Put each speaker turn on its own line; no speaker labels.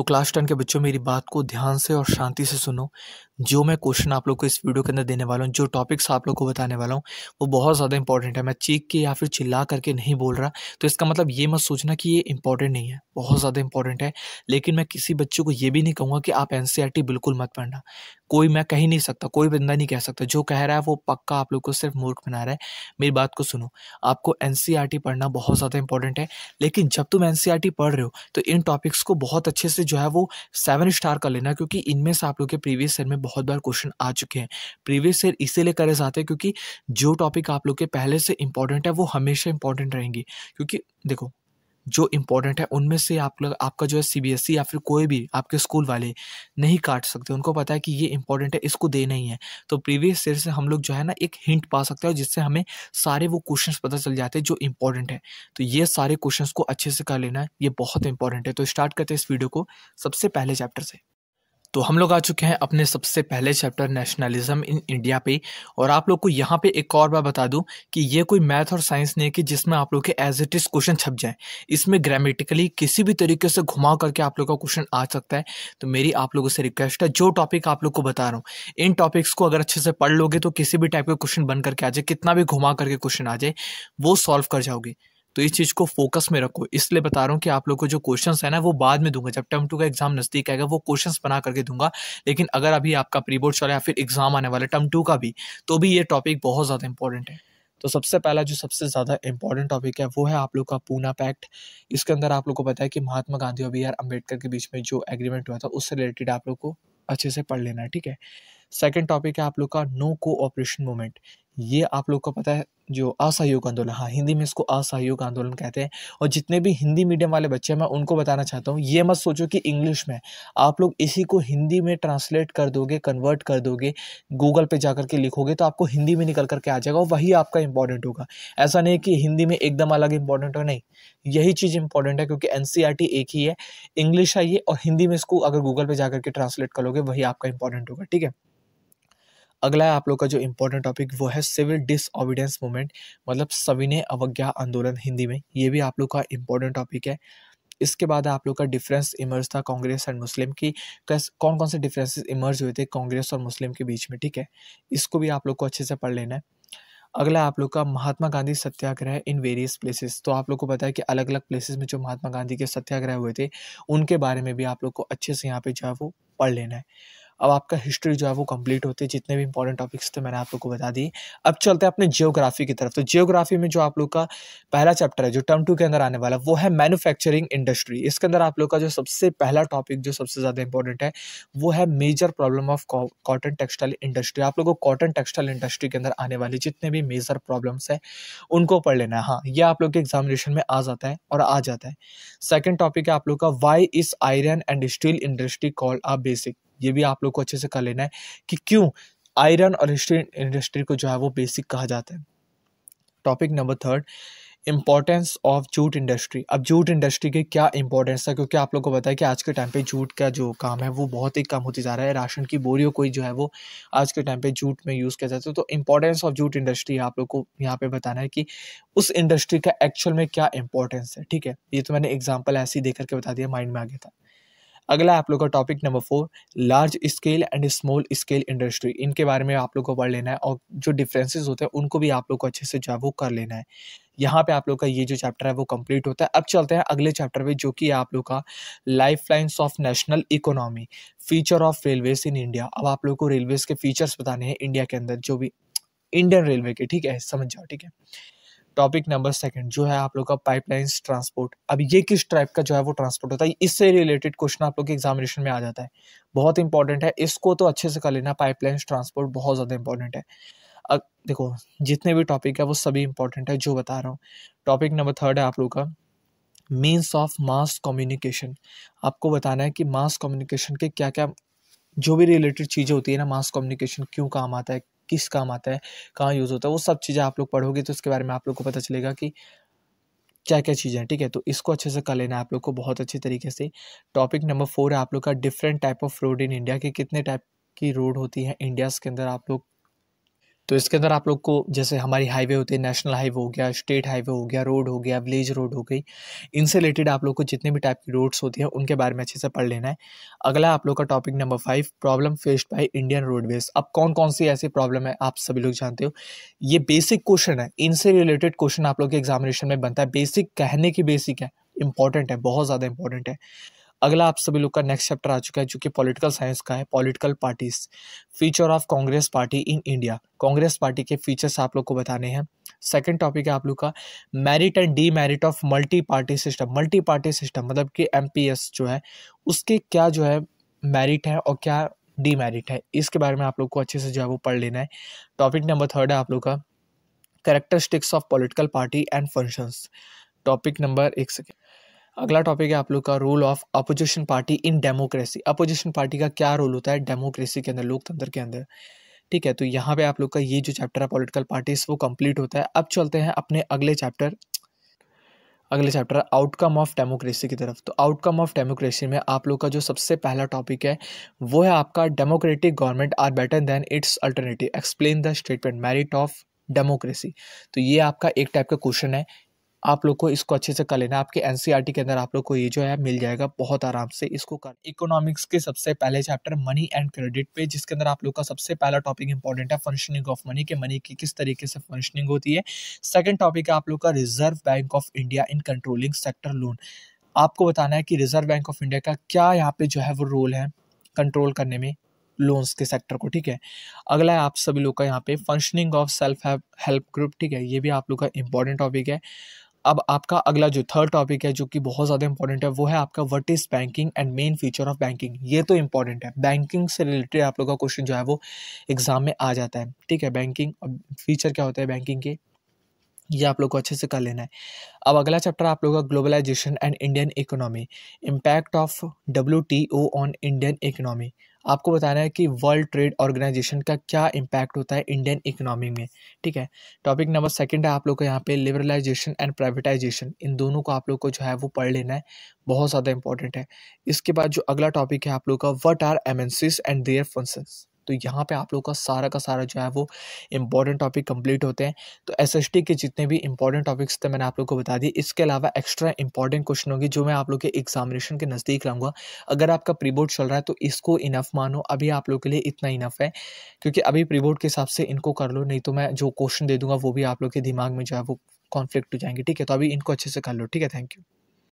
तो class ten के बच्चों मेरी बात को ध्यान से और शांति से सुनो जो मैं क्वेश्चन आप लोग को इस वीडियो के अंदर देने वाला हूँ जो टॉपिक्स आप लोग को बताने वाला हूँ वो बहुत ज़्यादा इंपॉर्टेंट है मैं चीख के या फिर चिल्ला करके नहीं बोल रहा तो इसका मतलब ये मत सोचना कि ये इंपॉर्टेंट नहीं है बहुत ज़्यादा इंपॉर्टेंट है लेकिन मैं किसी बच्चे को ये भी नहीं कहूँगा कि आप एन e बिल्कुल मत पढ़ना कोई मैं कह ही नहीं सकता कोई बंदा नहीं कह सकता जो कह रहा है वो पक्का आप लोग को सिर्फ मूर्ख बना रहा है मेरी बात को सुनो आपको एन e पढ़ना बहुत ज़्यादा इंपॉर्टेंट है लेकिन जब तुम एन e पढ़ रहे हो तो इन टॉपिक्स को बहुत अच्छे से जो है वो सेवन स्टार कर लेना क्योंकि इनमें से आप लोग के प्रीवियस ईयर में बहुत बार क्वेश्चन आ चुके हैं प्रीवियस ईयर इसीलिए करे जाते हैं क्योंकि जो टॉपिक आप लोग के पहले से इंपॉर्टेंट है वो हमेशा इंपॉर्टेंट रहेंगी क्योंकि देखो जो इम्पोर्टेंट है उनमें से आप लोग आपका जो है सीबीएसई e या फिर कोई भी आपके स्कूल वाले नहीं काट सकते उनको पता है कि ये इंपॉर्टेंट है इसको देना ही है तो प्रीवियस ईयर से हम लोग जो है ना एक हिंट पा सकते हैं जिससे हमें सारे वो क्वेश्चन पता चल जाते हैं जो इंपॉर्टेंट है तो ये सारे क्वेश्चन को अच्छे से कर लेना है ये बहुत इंपॉर्टेंट है तो स्टार्ट करते हैं इस वीडियो को सबसे पहले चैप्टर से तो हम लोग आ चुके हैं अपने सबसे पहले चैप्टर नेशनलिज्म इन इंडिया पे और आप लोग को यहाँ पे एक और बार बता दूं कि ये कोई मैथ और साइंस नहीं है कि जिसमें आप लोग के एज इट इज़ क्वेश्चन छप जाए इसमें ग्रामेटिकली किसी भी तरीके से घुमा करके आप लोग का क्वेश्चन आ सकता है तो मेरी आप लोगों से रिक्वेस्ट है जो टॉपिक आप लोग को बता रहा हूँ इन टॉपिक्स को अगर अच्छे से पढ़ लोगे तो किसी भी टाइप का क्वेश्चन बन करके आ जाए कितना भी घुमा करके क्वेश्चन आ जाए वो सॉल्व कर जाओगे तो इस चीज़ को फोकस में रखो इसलिए बता रहा हूँ कि आप लोग को जो क्वेश्चन है ना वो बाद में दूंगा जब टर्म टू का एग्जाम नज़दीक आएगा वो क्वेश्चन बना करके दूंगा लेकिन अगर अभी आपका प्री बोर्ड चला या फिर एग्जाम आने वाला टर्म टू का भी तो भी ये टॉपिक बहुत ज़्यादा इंपॉर्टेंट है तो सबसे पहला जो सबसे ज़्यादा इंपॉर्टेंट टॉपिक है वो है आप लोग का पूना पैक्ट इसके अंदर आप लोग को पता है कि महात्मा गांधी और बी आर अम्बेडकर के बीच में जो एग्रीमेंट हुआ था उससे रिलेटेड आप लोग को अच्छे से पढ़ लेना है ठीक है सेकेंड टॉपिक है आप लोग का नो कोऑपरेशन मूवमेंट ये आप लोग को पता है जो असहयोग आंदोलन हाँ हिंदी में इसको असहयोग आंदोलन कहते हैं और जितने भी हिंदी मीडियम वाले बच्चे हैं मैं उनको बताना चाहता हूँ ये मत सोचो कि इंग्लिश में आप लोग इसी को हिंदी में ट्रांसलेट कर दोगे कन्वर्ट कर दोगे गूगल पे जा के लिखोगे तो आपको हिंदी में निकल करके आ जाएगा और वही आपका इंपॉर्टेंट होगा ऐसा नहीं कि हिंदी में एकदम अलग इंपॉर्टेंट हो नहीं यही चीज़ इंपॉर्टेंट है क्योंकि एन e एक ही है इंग्लिश है ये और हिंदी में इसको अगर गूगल पर जा के ट्रांसलेट करोगे वही आपका इंपॉर्टेंट होगा ठीक है अगला आप लोग का जो इम्पोर्टेंट टॉपिक वो है सिविल डिसऑबिडेंस मूवमेंट मतलब सविनय अवज्ञा आंदोलन हिंदी में ये भी आप लोग का इम्पोर्टेंट टॉपिक है इसके बाद आप लोग का डिफरेंस इमर्ज था कांग्रेस एंड मुस्लिम की कौन कौन से डिफरेंसेस इमर्ज हुए थे कांग्रेस और मुस्लिम के बीच में ठीक है इसको भी आप लोग को अच्छे से पढ़ लेना है अगला आप लोग का Mahatma Gandhi satyagraha in various places तो आप लोग को पता है कि अलग अलग प्लेसेस में जो महात्मा गांधी के सत्याग्रह हुए थे उनके बारे में भी आप लोग को अच्छे से यहाँ पे जो है वो पढ़ लेना है अब आपका हिस्ट्री जो है वो कंप्लीट होती है जितने भी इंपॉर्टेंट टॉपिक्स थे मैंने आप लोग को बता दी अब चलते हैं अपने जियोग्राफी की तरफ तो जियोग्राफी में जो आप लोग का पहला चैप्टर है जो टर्म टू के अंदर आने वाला वो है मैनुफैक्चरिंग इंडस्ट्री इसके अंदर आप लोग का जो सबसे पहला टॉपिक जो सबसे ज़्यादा इंपॉर्टेंट है वो है major problem of cotton textile industry आप लोग को कॉटन टेक्सटाइल इंडस्ट्री के अंदर आने वाले जितने भी मेजर प्रॉब्लम्स हैं उनको पढ़ लेना है हाँ ये आप लोग के एग्जामिनेशन में आ जाता है और आ जाता है सेकेंड टॉपिक है आप लोग का why is iron and steel industry call a basic ये भी आप लोग को अच्छे से कर लेना है कि क्यों आयरन और स्टील इंडस्ट्री को जो है वो बेसिक कहा जाता है topic number third importance of jute industry अब जूट इंडस्ट्री के क्या इंपॉर्टेंस था क्योंकि आप लोग को पता है कि आज के टाइम पे जूट का जो काम है वो बहुत ही कम होती जा रहा है राशन की बोरियों को ही जो है वो आज के टाइम पे जूट में यूज़ किया जाता है तो इम्पॉर्टेंस ऑफ जूट इंडस्ट्री आप लोग को यहाँ पे बताना है कि उस इंडस्ट्री का एक्चुअल में क्या इंपॉर्टेंस है ठीक है ये तो मैंने एग्जाम्पल ऐसे ही देख करके बता दिया माइंड में आ गया था अगला आप लोग का topic number four large scale and small scale industry इनके बारे में आप लोग को पढ़ लेना है और जो डिफरेंसेस होते हैं उनको भी आप लोग को अच्छे से जो है वो कर लेना है यहाँ पे आप लोग का ये जो चैप्टर है वो कंप्लीट होता है अब चलते हैं अगले चैप्टर पे जो कि आप लोग का life lines of national economy feature of railways in India अब आप लोग को रेलवेज के फीचर्स बताने हैं इंडिया के अंदर जो भी इंडियन रेलवे के ठीक है समझ जाओ ठीक है टॉपिक नंबर सेकंड जो है आप लोग का पाइपलाइन ट्रांसपोर्ट अब ये किस टाइप का जो है वो ट्रांसपोर्ट होता है इससे रिलेटेड क्वेश्चन आप लोग के एग्जामिनेशन में आ जाता है बहुत इंपॉर्टेंट है इसको तो अच्छे से कर लेना पाइपलाइन ट्रांसपोर्ट बहुत ज़्यादा इंपॉर्टेंट है अब देखो जितने भी टॉपिक है वो सभी इंपॉर्टेंट है जो बता रहा हूँ टॉपिक नंबर थर्ड है आप लोग का मीन्स ऑफ मास कम्युनिकेशन आपको बताना है कि मास कम्युनिकेशन के क्या क्या जो भी रिलेटेड चीज़ें होती है ना मास कम्युनिकेशन क्यों काम आता है किस काम आता है कहाँ यूज़ होता है वो सब चीज़ें आप लोग पढ़ोगे तो उसके बारे में आप लोग को पता चलेगा कि क्या क्या चीज़ें हैं ठीक है तो इसको अच्छे से कर लेना है आप लोग को बहुत अच्छे तरीके से टॉपिक नंबर फोर है आप लोग का different type of road in India के कितने टाइप की रोड होती है इंडियाज़ के अंदर आप लोग तो इसके अंदर आप लोग को जैसे हमारी हाईवे होती है नेशनल हाईवे हो गया स्टेट हाईवे हो गया रोड हो गया विलेज रोड हो गई इनसे रिलेटेड आप लोग को जितने भी टाइप की रोड्स होती हैं उनके बारे में अच्छे से पढ़ लेना है अगला आप लोग का topic number five problem faced by Indian roadways अब कौन कौन सी ऐसी प्रॉब्लम है आप सभी लोग जानते हो ये बेसिक क्वेश्चन है इनसे रिलेटेड क्वेश्चन आप लोग के एग्जामिनेशन में बनता है बेसिक कहने की बेसिक है इंपॉर्टेंट है बहुत ज़्यादा इंपॉर्टेंट है अगला आप सभी लोग का नेक्स्ट चैप्टर आ चुका है जो कि पॉलिटिकल साइंस का है political parties feature of Congress party in India Congress party के फीचर्स आप लोग को बताने हैं सेकंड टॉपिक है आप लोग का merit and demerit of multi party system multi party system मतलब कि एम जो है उसके क्या जो है मेरिट है और क्या डी मेरिट है इसके बारे में आप लोग को अच्छे से जो है वो पढ़ लेना है टॉपिक नंबर थर्ड है आप लोग का characteristics of political party and functions topic number एक सेकेंड अगला टॉपिक है आप लोग का role of opposition party in democracy opposition party का क्या रोल होता है डेमोक्रेसी के अंदर लोकतंत्र के अंदर ठीक है तो यहाँ पे आप लोग का ये जो चैप्टर है पॉलिटिकल पार्टीज वो कंप्लीट होता है अब चलते हैं अपने अगले चैप्टर अगले चैप्टर आउटकम ऑफ डेमोक्रेसी की तरफ तो आउटकम ऑफ डेमोक्रेसी में आप लोग का जो सबसे पहला टॉपिक है वो है आपका democratic government are better than its alternative explain the statement merit of democracy तो ये आपका एक टाइप का क्वेश्चन है आप लोग को इसको अच्छे से कर लेना आपके एन e के अंदर आप लोग को ये जो है मिल जाएगा बहुत आराम से इसको कर इकोनॉमिक्स के सबसे पहले चैप्टर मनी एंड क्रेडिट पे जिसके अंदर आप लोग का सबसे पहला टॉपिक इंपॉर्टेंट है फंक्शनिंग ऑफ मनी के मनी की किस तरीके से फंक्शनिंग होती है सेकेंड टॉपिक है आप लोग का reserve bank of India in controlling sector loan आपको बताना है कि रिजर्व बैंक ऑफ इंडिया का क्या यहाँ पे जो है वो रोल है कंट्रोल करने में लोन्स के सेक्टर को ठीक है अगला है आप सभी लोग का यहाँ पे functioning of self help group ठीक है ये भी आप लोग का इंपॉर्टेंट टॉपिक है अब आपका अगला जो थर्ड टॉपिक है जो कि बहुत ज़्यादा इंपॉर्टेंट है वो है आपका what is banking and main feature of banking ये तो इंपॉर्टेंट है बैंकिंग से रिलेटेड आप लोगों का क्वेश्चन जो है वो एग्ज़ाम में आ जाता है ठीक है बैंकिंग फीचर क्या होता है बैंकिंग के ये आप लोग को अच्छे से कर लेना है अब अगला चैप्टर आप लोग का globalization and Indian economy impact of W T O on Indian economy आपको बताना है कि वर्ल्ड ट्रेड ऑर्गेनाइजेशन का क्या इम्पैक्ट होता है इंडियन इकोनॉमी में ठीक है टॉपिक नंबर सेकंड है आप लोग का यहाँ पे लिबरलाइजेशन एंड प्राइवेटाइजेशन इन दोनों को आप लोग को जो है वो पढ़ लेना है बहुत ज़्यादा इंपॉर्टेंट है इसके बाद जो अगला टॉपिक है आप लोग का what R M and their functions तो यहाँ पे आप लोग का सारा का सारा जो है वो इंपॉर्टेंट टॉपिक कंप्लीट होते हैं तो एस के जितने भी इंपॉर्टेंट टॉपिक्स थे मैंने आप लोग को बता दिए इसके अलावा एक्स्ट्रा इंपॉर्टेंट क्वेश्चन होंगे जो मैं आप लोग के एग्जामिनेशन के नज़दीक लाऊंगा अगर आपका प्री बोर्ड चल रहा है तो इसको इनफ मानो अभी आप लोग के लिए इतना इनफ है क्योंकि अभी प्री बोर्ड के हिसाब से इनको कर लो नहीं तो मैं जो क्वेश्चन दे दूंगा वो भी आप लोग के दिमाग में जो है वो कॉन्फ्लिक्ट हो जाएंगे ठीक है तो अभी इनको अच्छे से कर लो ठीक है थैंक यू